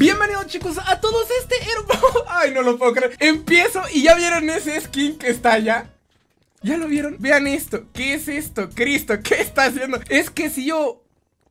Bienvenidos chicos a todos este hermoso... Ay, no lo puedo creer Empiezo y ya vieron ese skin que está allá ¿Ya lo vieron? Vean esto, ¿qué es esto? Cristo, ¿qué está haciendo? Es que si yo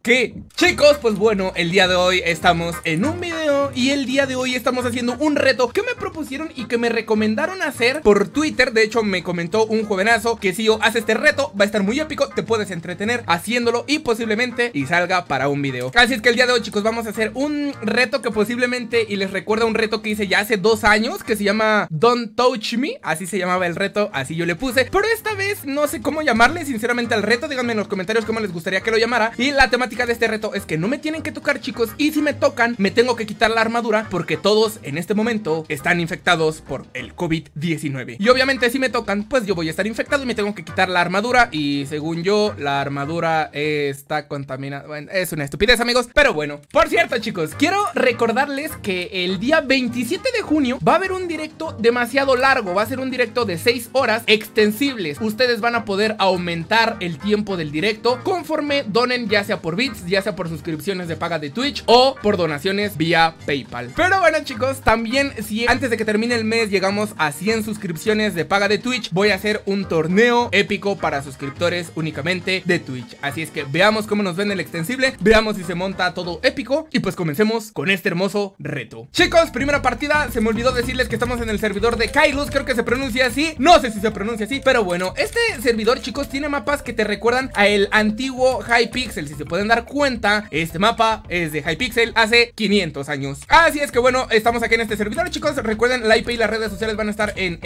¿Qué? Chicos, pues bueno, el día de hoy estamos en un video y el día de hoy estamos haciendo un reto que me propusieron y que me recomendaron hacer por Twitter De hecho, me comentó un jovenazo que si yo hace este reto va a estar muy épico, te puedes entretener haciéndolo y posiblemente y salga para un video Así es que el día de hoy, chicos, vamos a hacer un reto que posiblemente, y les recuerda un reto que hice ya hace dos años Que se llama Don't Touch Me, así se llamaba el reto, así yo le puse Pero esta vez no sé cómo llamarle sinceramente al reto, díganme en los comentarios cómo les gustaría que lo llamara Y la temática de este reto es que no me tienen que tocar chicos y si me tocan me tengo que quitar la armadura porque todos en este momento están infectados por el COVID-19 Y obviamente si me tocan pues yo voy a estar infectado y me tengo que quitar la armadura y según yo la armadura está contaminada Bueno, es una estupidez amigos, pero bueno Por cierto chicos, quiero recordarles que el día 27 de junio va a haber un directo demasiado largo Va a ser un directo de 6 horas extensibles Ustedes van a poder aumentar el tiempo del directo conforme donen ya sea por bits, ya sea por suscripciones de paga de Twitch o por donaciones vía PayPal. Pero bueno chicos, también si antes de que termine el mes llegamos a 100 suscripciones de paga de Twitch, voy a hacer un torneo épico para suscriptores únicamente de Twitch. Así es que veamos cómo nos ven el extensible, veamos si se monta todo épico y pues comencemos con este hermoso reto. Chicos, primera partida, se me olvidó decirles que estamos en el servidor de Kairos, creo que se pronuncia así, no sé si se pronuncia así, pero bueno, este servidor chicos tiene mapas que te recuerdan a el antiguo Hypixel, si se pueden dar cuenta, este mapa es de Hypixel hace 500 años. Así es que bueno, estamos aquí en este servidor, chicos. Recuerden, la IP y las redes sociales van a estar en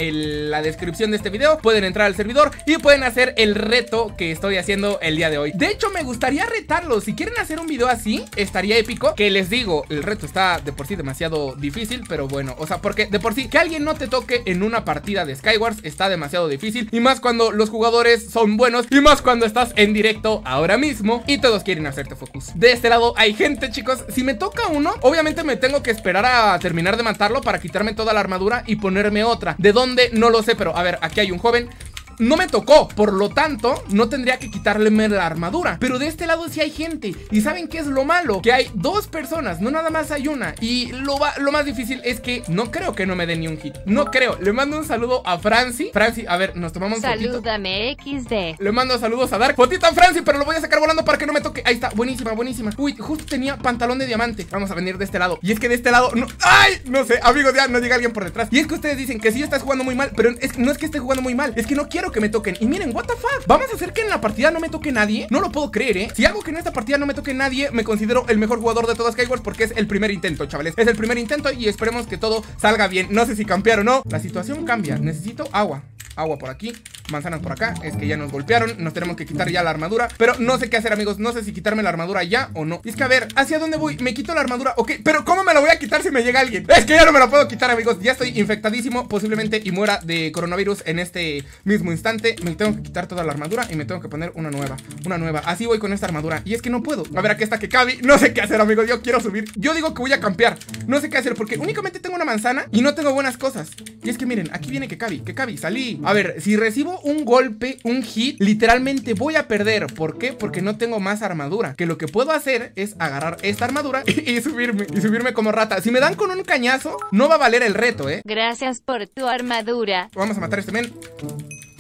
la descripción de este video. Pueden entrar al servidor y pueden hacer el reto que estoy haciendo el día de hoy. De hecho, me gustaría retarlos. Si quieren hacer un video así, estaría épico. Que les digo, el reto está de por sí demasiado difícil, pero bueno, o sea, porque de por sí que alguien no te toque en una partida de Skywars está demasiado difícil. Y más cuando los jugadores son buenos y más cuando estás en directo ahora mismo y todos quieren focus. De este lado hay gente, chicos. Si me toca uno, obviamente me tengo que esperar a terminar de matarlo para quitarme toda la armadura y ponerme otra. De dónde, no lo sé, pero a ver, aquí hay un joven no me tocó, por lo tanto, no tendría que quitarle la armadura. Pero de este lado sí hay gente. ¿Y saben qué es lo malo? Que hay dos personas, no nada más hay una. Y lo, lo más difícil es que no creo que no me dé ni un hit. No creo. Le mando un saludo a Franci. Franci, a ver, nos tomamos Salúdame, XD. Le mando saludos a Dark. Fotita a Franci, pero lo voy a sacar volando para que no me toque. Ahí está, buenísima, buenísima. Uy, justo tenía pantalón de diamante. Vamos a venir de este lado. Y es que de este lado. No, ¡Ay! No sé, amigo, ya no llega alguien por detrás. Y es que ustedes dicen que sí está jugando muy mal, pero no es que esté jugando muy mal, es que no quiero que me toquen Y miren, what the fuck Vamos a hacer que en la partida no me toque nadie No lo puedo creer, eh Si hago que en esta partida no me toque nadie Me considero el mejor jugador de todas Skywars Porque es el primer intento, chavales Es el primer intento y esperemos que todo salga bien No sé si campear o no La situación cambia Necesito agua Agua por aquí manzanas por acá Es que ya nos golpearon, nos tenemos que quitar ya la armadura Pero no sé qué hacer amigos, no sé si quitarme la armadura ya o no es que a ver, ¿hacia dónde voy? Me quito la armadura, ok, pero ¿cómo me la voy a quitar si me llega alguien? Es que ya no me la puedo quitar amigos, ya estoy infectadísimo Posiblemente y muera de coronavirus en este mismo instante Me tengo que quitar toda la armadura y me tengo que poner una nueva Una nueva, así voy con esta armadura Y es que no puedo, a ver aquí está que No sé qué hacer amigos, yo quiero subir Yo digo que voy a campear, no sé qué hacer porque únicamente tengo una manzana Y no tengo buenas cosas Y es que miren, aquí viene que cabe, que salí A ver, si recibo un golpe, un hit, literalmente voy a perder. ¿Por qué? Porque no tengo más armadura. Que lo que puedo hacer es agarrar esta armadura y, subirme, y subirme como rata. Si me dan con un cañazo, no va a valer el reto, ¿eh? Gracias por tu armadura. Vamos a matar a este men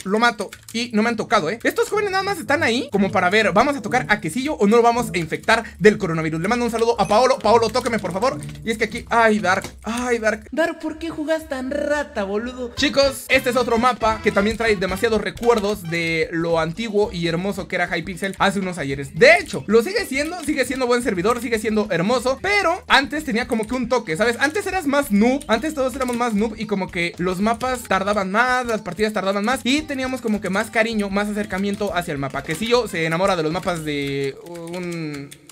lo mato Y no me han tocado, ¿eh? Estos jóvenes nada más están ahí como para ver ¿Vamos a tocar a Quesillo o no lo vamos a infectar del coronavirus? Le mando un saludo a Paolo Paolo, tóqueme, por favor Y es que aquí... ¡Ay, Dark! ¡Ay, Dark! Dark, ¿por qué jugas tan rata, boludo? Chicos, este es otro mapa que también trae demasiados recuerdos de lo antiguo y hermoso que era Hypixel hace unos ayeres De hecho, lo sigue siendo, sigue siendo buen servidor, sigue siendo hermoso Pero antes tenía como que un toque, ¿sabes? Antes eras más noob, antes todos éramos más noob Y como que los mapas tardaban más, las partidas tardaban más Y te teníamos como que más cariño, más acercamiento hacia el mapa. Que si yo se enamora de los mapas de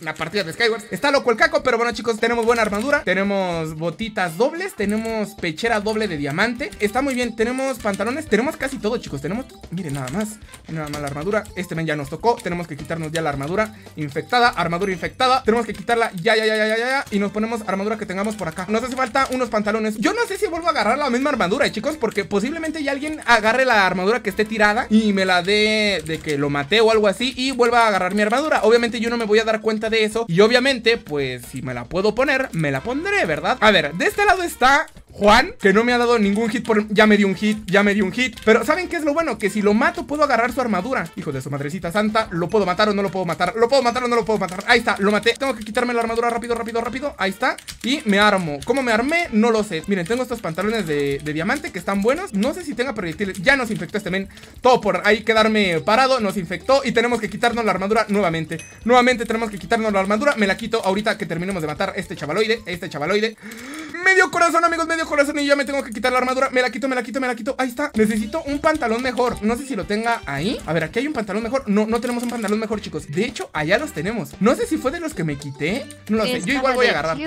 una partida de Skywars. Está loco el caco, pero bueno chicos, tenemos buena armadura. Tenemos botitas dobles, tenemos pechera doble de diamante. Está muy bien, tenemos pantalones, tenemos casi todo chicos. Tenemos, miren nada más, nada más la armadura. Este men ya nos tocó, tenemos que quitarnos ya la armadura infectada, armadura infectada. Tenemos que quitarla ya, ya, ya, ya, ya, ya. Y nos ponemos armadura que tengamos por acá. Nos hace falta unos pantalones. Yo no sé si vuelvo a agarrar la misma armadura, chicos, porque posiblemente ya alguien agarre la armadura que esté tirada y me la dé de, que lo maté o algo así y vuelva a agarrar mi armadura. Obviamente yo no me voy a dar cuenta de eso y obviamente pues si me la puedo poner, me la pondré, ¿verdad? A ver, de este lado está Juan, que no me ha dado ningún hit por... Ya me dio un hit, ya me dio un hit. Pero ¿saben qué es lo bueno? Que si lo mato puedo agarrar su armadura. Hijo de su madrecita santa, ¿lo puedo matar o no lo puedo matar? ¿Lo puedo matar o no lo puedo matar? Ahí está, lo maté. Tengo que quitarme la armadura rápido, rápido, rápido. Ahí está. Y me armo. ¿Cómo me armé? No lo sé. Miren, tengo estos pantalones de, diamante que están buenos. No sé si tenga proyectiles. Ya nos infectó este men. Todo por ahí quedarme parado. Nos infectó y tenemos que quitarnos la armadura nuevamente. Nuevamente tenemos que quitarnos la armadura. Me la quito ahorita que terminemos de matar este chavaloide. Este chavaloide. Medio corazón, amigos, corazón y yo me tengo que quitar la armadura Me la quito, me la quito, me la quito, ahí está Necesito un pantalón mejor, no sé si lo tenga ahí A ver, aquí hay un pantalón mejor, no, no tenemos un pantalón mejor chicos De hecho, allá los tenemos No sé si fue de los que me quité, no lo sé Yo igual voy a agarrar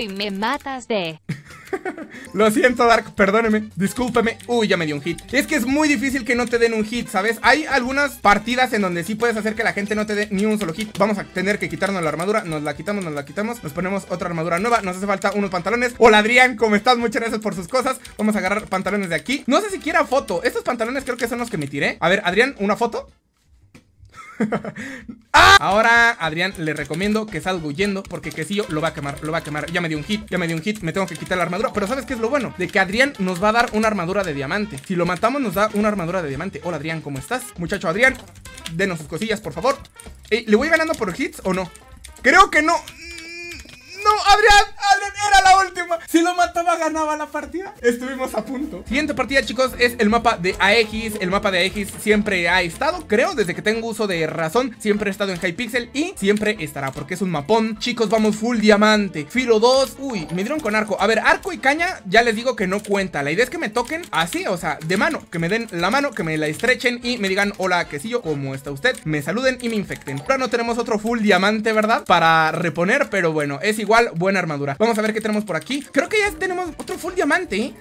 y me matas de lo siento, Dark, perdóneme. discúlpeme. Uy, ya me dio un hit. Es que es muy difícil que no te den un hit, ¿sabes? Hay algunas partidas en donde sí puedes hacer que la gente no te dé ni un solo hit. Vamos a tener que quitarnos la armadura. Nos la quitamos, nos la quitamos. Nos ponemos otra armadura nueva. Nos hace falta unos pantalones. Hola, Adrián, ¿cómo estás? Muchas gracias por sus cosas. Vamos a agarrar pantalones de aquí. No sé si quiera foto. Estos pantalones creo que son los que me tiré. A ver, Adrián, una foto. Ah. Ahora, Adrián, le recomiendo que salga huyendo porque yo lo va a quemar, lo va a quemar. Ya me dio un hit, ya me dio un hit, me tengo que quitar la armadura. Pero ¿sabes qué es lo bueno? De que Adrián nos va a dar una armadura de diamante. Si lo matamos, nos da una armadura de diamante. Hola, Adrián, ¿cómo estás? Muchacho Adrián, denos sus cosillas, por favor. Eh, ¿Le voy ganando por hits o no? Creo que no. Mm, no, Adrián, Adrián era la última. Si lo mataba, ganaba la partida. Estuvimos a punto. Siguiente partida, chicos, es el mapa de Aegis. El mapa de Aegis siempre ha estado, creo, desde que tengo uso de razón. Siempre ha estado en Hypixel y siempre estará porque es un mapón. Chicos, vamos full diamante. Filo 2. Uy, me dieron con arco. A ver, arco y caña, ya les digo que no cuenta. La idea es que me toquen así, o sea, de mano. Que me den la mano, que me la estrechen y me digan, hola, quesillo, ¿cómo está usted? Me saluden y me infecten. Pero no tenemos otro full diamante, ¿verdad? Para reponer, pero bueno, es igual buena armadura. Vamos a ver qué tenemos por aquí Creo que ya tenemos otro full diamante ¿eh?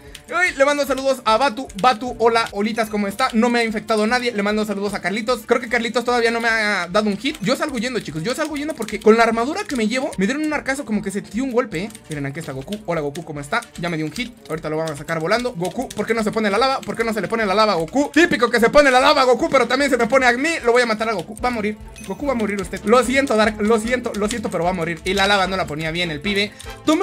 le mando saludos a Batu Batu, hola, olitas ¿cómo está? No me ha infectado nadie Le mando saludos a Carlitos Creo que Carlitos todavía no me ha dado un hit Yo salgo yendo, chicos Yo salgo yendo porque con la armadura que me llevo Me dieron un arcazo como que Se dio un golpe, Miren, aquí está Goku Hola, Goku, ¿cómo está? Ya me dio un hit Ahorita lo vamos a sacar volando Goku, ¿por qué no se pone la lava? ¿Por qué no se le pone la lava a Goku? Típico que se pone la lava a Goku Pero también se me pone a mí Lo voy a matar a Goku Va a morir Goku va a morir usted Lo siento, Dark Lo siento, lo siento, pero va a morir Y la lava no la ponía bien el pibe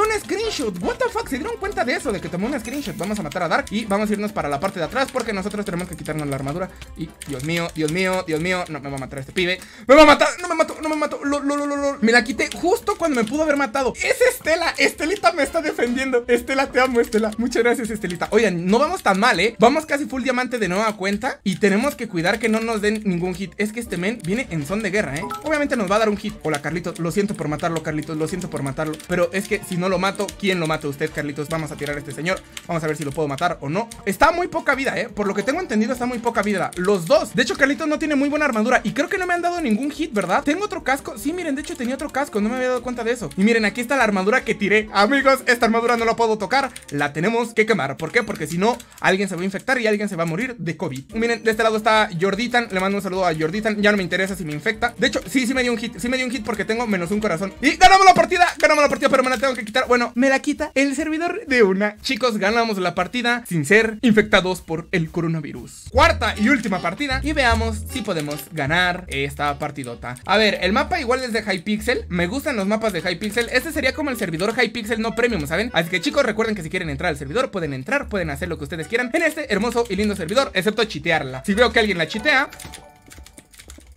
un screenshot. What the fuck, se dieron cuenta de eso, de que tomó un screenshot. Vamos a matar a Dark y vamos a irnos para la parte de atrás porque nosotros tenemos que quitarnos la armadura. Y Dios mío, Dios mío, Dios mío, no me va a matar este pibe. Me va a matar, no me mato! no me mató. Lo, lo, lo, me la quité justo cuando me pudo haber matado. Es Estela, Estelita me está defendiendo. Estela, te amo, Estela. Muchas gracias, Estelita. Oigan, no vamos tan mal, ¿eh? Vamos casi full diamante de nueva cuenta y tenemos que cuidar que no nos den ningún hit. Es que este men viene en son de guerra, ¿eh? Obviamente nos va a dar un hit. Hola, Carlitos, lo siento por matarlo, Carlitos, lo siento por matarlo. Pero es que si no lo lo mato, ¿quién lo mata? Usted, Carlitos. Vamos a tirar a este señor. Vamos a ver si lo puedo matar o no. Está muy poca vida, ¿eh? Por lo que tengo entendido, está muy poca vida. Los dos. De hecho, Carlitos no tiene muy buena armadura. Y creo que no me han dado ningún hit, ¿verdad? Tengo otro casco. Sí, miren, de hecho tenía otro casco. No me había dado cuenta de eso. Y miren, aquí está la armadura que tiré. Amigos, esta armadura no la puedo tocar. La tenemos que quemar. ¿Por qué? Porque si no, alguien se va a infectar y alguien se va a morir de COVID. Miren, de este lado está Jorditan. Le mando un saludo a Jorditan. Ya no me interesa si me infecta. De hecho, sí, sí me dio un hit. Sí me dio un hit porque tengo menos un corazón. Y ganamos la partida. Ganamos la partida, pero me la tengo que quitar bueno, me la quita el servidor de una. Chicos, ganamos la partida sin ser infectados por el coronavirus. Cuarta y última partida. Y veamos si podemos ganar esta partidota. A ver, el mapa igual es de Hypixel. Me gustan los mapas de Hypixel. Este sería como el servidor Hypixel no premium, ¿saben? Así que chicos, recuerden que si quieren entrar al servidor, pueden entrar, pueden hacer lo que ustedes quieran en este hermoso y lindo servidor, excepto chitearla. Si veo que alguien la chitea,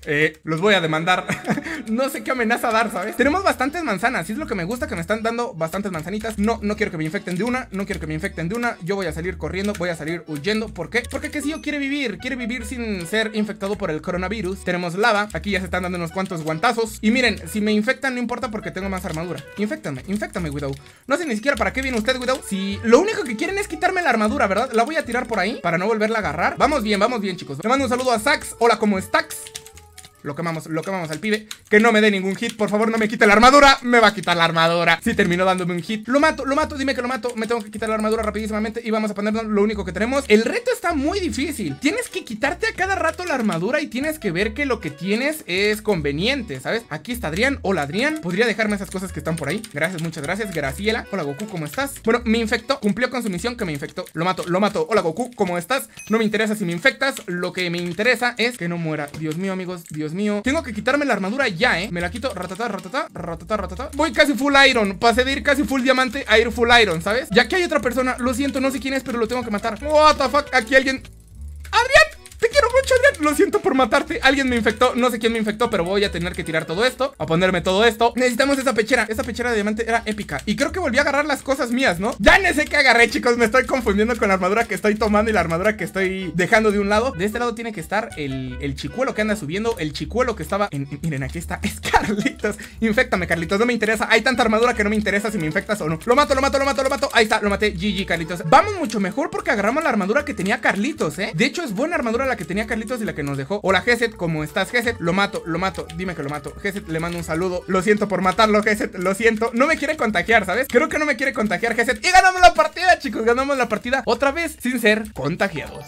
eh, los voy a demandar. no sé qué amenaza dar, ¿sabes? Tenemos bastantes manzanas y es lo que me gusta, que me están dando bastantes manzanitas. No, no quiero que me infecten de una, no quiero que me infecten de una. Yo voy a salir corriendo, voy a salir huyendo. ¿Por qué? Porque que si yo quiere vivir, quiere vivir sin ser infectado por el coronavirus. Tenemos lava, aquí ya se están dando unos cuantos guantazos. Y miren, si me infectan no importa porque tengo más armadura. Infectame, infectame, Widow. No sé ni siquiera para qué viene usted, Widow. Si lo único que quieren es quitarme la armadura, ¿verdad? La voy a tirar por ahí para no volverla a agarrar. Vamos bien, vamos bien, chicos. Le mando un saludo a Sax. Hola, ¿cómo estás? Lo quemamos, lo quemamos al pibe. Que no me dé ningún hit. Por favor, no me quite la armadura. Me va a quitar la armadura. Si terminó dándome un hit. Lo mato, lo mato. Dime que lo mato. Me tengo que quitar la armadura rapidísimamente. Y vamos a ponernos lo único que tenemos. El reto está muy difícil. Tienes que quitarte a cada rato la armadura. Y tienes que ver que lo que tienes es conveniente, ¿sabes? Aquí está Adrián. Hola, Adrián. ¿Podría dejarme esas cosas que están por ahí? Gracias, muchas gracias. Graciela. Hola, Goku. ¿Cómo estás? Bueno, me infectó. Cumplió con su misión que me infectó. Lo mato, lo mato. Hola, Goku. ¿Cómo estás? No me interesa si me infectas. Lo que me interesa es que no muera. Dios mío, amigos. Dios mío mío Tengo que quitarme la armadura ya, eh Me la quito, ratata, ratata, ratata, ratata Voy casi full iron, pasé de ir casi full diamante a ir full iron, ¿sabes? Ya que hay otra persona, lo siento, no sé quién es, pero lo tengo que matar What the fuck, aquí alguien ¡Adrián! quiero mucho, Lo siento por matarte. Alguien me infectó. No sé quién me infectó, pero voy a tener que tirar todo esto. A ponerme todo esto. Necesitamos esa pechera. Esa pechera de diamante era épica. Y creo que volví a agarrar las cosas mías, ¿no? Ya no sé qué agarré, chicos. Me estoy confundiendo con la armadura que estoy tomando y la armadura que estoy dejando de un lado. De este lado tiene que estar el, el chicuelo que anda subiendo. El chicuelo que estaba en, Miren, aquí está. Es Carlitos. Infectame, Carlitos. No me interesa. Hay tanta armadura que no me interesa si me infectas o no. Lo mato, lo mato, lo mato, lo mato. Ahí está, lo maté. GG, Carlitos. Vamos mucho mejor porque agarramos la armadura que tenía Carlitos, ¿eh? De hecho, es buena armadura la que tenía Carlitos y la que nos dejó. Hola, Geset, ¿cómo estás, Geset? Lo mato, lo mato, dime que lo mato. Geset, le mando un saludo. Lo siento por matarlo, Geset, lo siento. No me quiere contagiar, ¿sabes? Creo que no me quiere contagiar, Geset. Y ganamos la partida, chicos, ganamos la partida otra vez sin ser contagiados.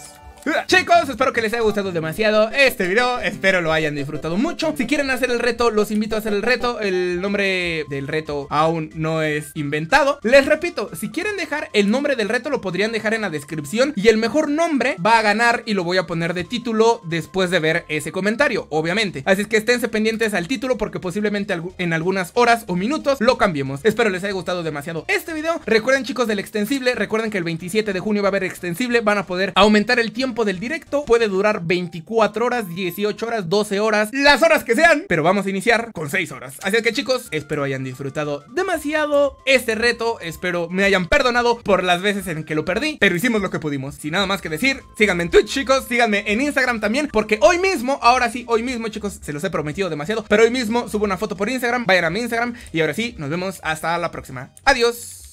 Chicos, espero que les haya gustado demasiado este video Espero lo hayan disfrutado mucho Si quieren hacer el reto, los invito a hacer el reto El nombre del reto aún no es inventado Les repito, si quieren dejar el nombre del reto Lo podrían dejar en la descripción Y el mejor nombre va a ganar y lo voy a poner de título Después de ver ese comentario, obviamente Así es que esténse pendientes al título Porque posiblemente en algunas horas o minutos lo cambiemos Espero les haya gustado demasiado este video Recuerden chicos del extensible Recuerden que el 27 de junio va a haber extensible Van a poder aumentar el tiempo tiempo del directo puede durar 24 horas, 18 horas, 12 horas, las horas que sean, pero vamos a iniciar con 6 horas. Así que chicos, espero hayan disfrutado demasiado este reto, espero me hayan perdonado por las veces en que lo perdí, pero hicimos lo que pudimos. Sin nada más que decir, síganme en Twitch chicos, síganme en Instagram también, porque hoy mismo, ahora sí, hoy mismo chicos, se los he prometido demasiado, pero hoy mismo subo una foto por Instagram, vayan a mi Instagram y ahora sí, nos vemos hasta la próxima. Adiós.